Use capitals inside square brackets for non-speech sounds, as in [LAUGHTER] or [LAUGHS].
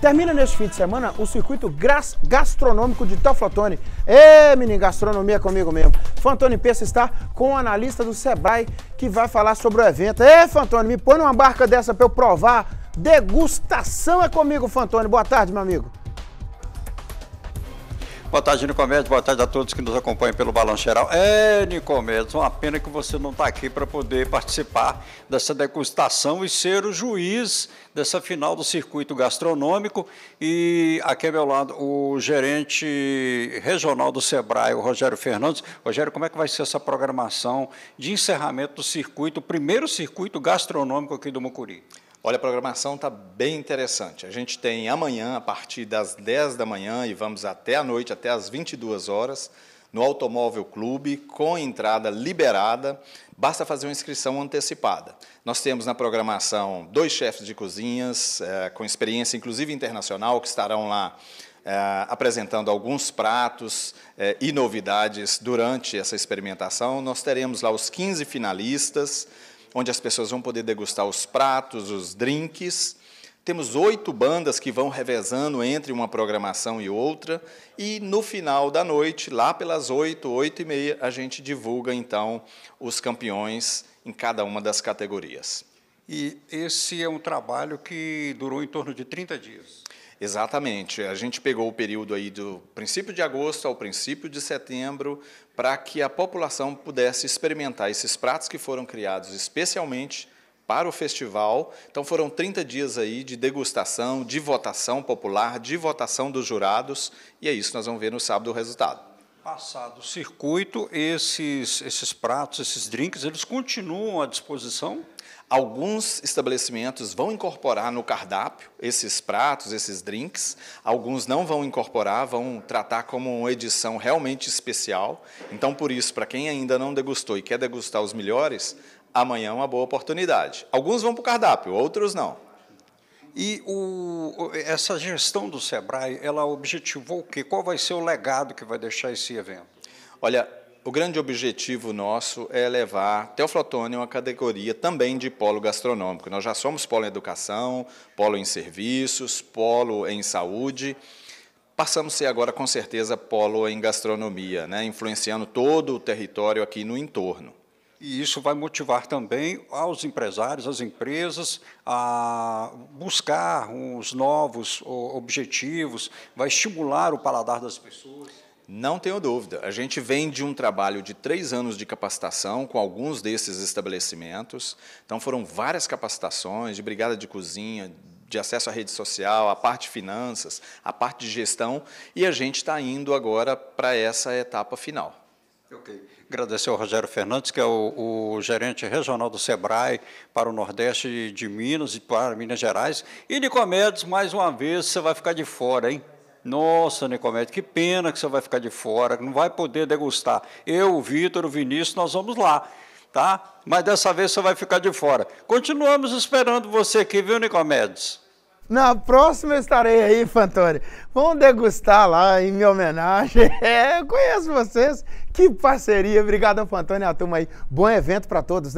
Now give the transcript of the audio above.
Termina neste fim de semana o circuito gastronômico de Toflotone. Ê, menino, gastronomia é comigo mesmo. Fantoni Peça está com o analista do Sebrae que vai falar sobre o evento. Ê, Fantoni, me põe numa barca dessa para eu provar. Degustação é comigo, Fantoni. Boa tarde, meu amigo. Boa tarde, Nicomedes. Boa tarde a todos que nos acompanham pelo Balanço Geral. É, Nicomedes, uma pena que você não está aqui para poder participar dessa degustação e ser o juiz dessa final do circuito gastronômico. E aqui ao meu lado, o gerente regional do Sebrae, o Rogério Fernandes. Rogério, como é que vai ser essa programação de encerramento do circuito, o primeiro circuito gastronômico aqui do Mucuri? Olha, a programação está bem interessante. A gente tem amanhã, a partir das 10 da manhã, e vamos até a noite, até às 22 horas, no Automóvel Clube, com entrada liberada. Basta fazer uma inscrição antecipada. Nós temos na programação dois chefes de cozinhas, é, com experiência inclusive internacional, que estarão lá é, apresentando alguns pratos é, e novidades durante essa experimentação. Nós teremos lá os 15 finalistas onde as pessoas vão poder degustar os pratos, os drinks. Temos oito bandas que vão revezando entre uma programação e outra. E no final da noite, lá pelas oito, oito e meia, a gente divulga então os campeões em cada uma das categorias. E esse é um trabalho que durou em torno de 30 dias. Exatamente. A gente pegou o período aí do princípio de agosto ao princípio de setembro para que a população pudesse experimentar esses pratos que foram criados especialmente para o festival. Então foram 30 dias aí de degustação, de votação popular, de votação dos jurados, e é isso nós vamos ver no sábado o resultado. Passado o circuito, esses, esses pratos, esses drinks, eles continuam à disposição? Alguns estabelecimentos vão incorporar no cardápio esses pratos, esses drinks. Alguns não vão incorporar, vão tratar como uma edição realmente especial. Então, por isso, para quem ainda não degustou e quer degustar os melhores, amanhã é uma boa oportunidade. Alguns vão para o cardápio, outros não. E o, essa gestão do Sebrae, ela objetivou o quê? Qual vai ser o legado que vai deixar esse evento? Olha, o grande objetivo nosso é levar Teoflotone a uma categoria também de polo gastronômico. Nós já somos polo em educação, polo em serviços, polo em saúde. Passamos a ser agora, com certeza, polo em gastronomia, né? influenciando todo o território aqui no entorno. E isso vai motivar também aos empresários, às empresas, a buscar uns novos objetivos, vai estimular o paladar das pessoas. Não tenho dúvida. A gente vem de um trabalho de três anos de capacitação com alguns desses estabelecimentos. Então, foram várias capacitações de brigada de cozinha, de acesso à rede social, a parte de finanças, a parte de gestão, e a gente está indo agora para essa etapa final. Ok. Agradecer ao Rogério Fernandes, que é o, o, gerente regional do SEBRAE para o Nordeste de Minas e para Minas Gerais. E Nicomedes, mais uma vez, você vai ficar de fora, hein? Nossa, Nicomedes, que pena que você vai ficar de fora, que não vai poder degustar. Eu, o Vitor, o Vinícius, nós vamos lá, tá? Mas dessa vez você vai ficar de fora. Continuamos esperando você aqui, viu, Nicomedes? Na próxima eu estarei aí, Fantoni. Vamos degustar lá em minha homenagem. [LAUGHS] É, eu conheço vocês. Que parceria. Obrigado, Fantoni, a turma aí. Bom evento para todos, né?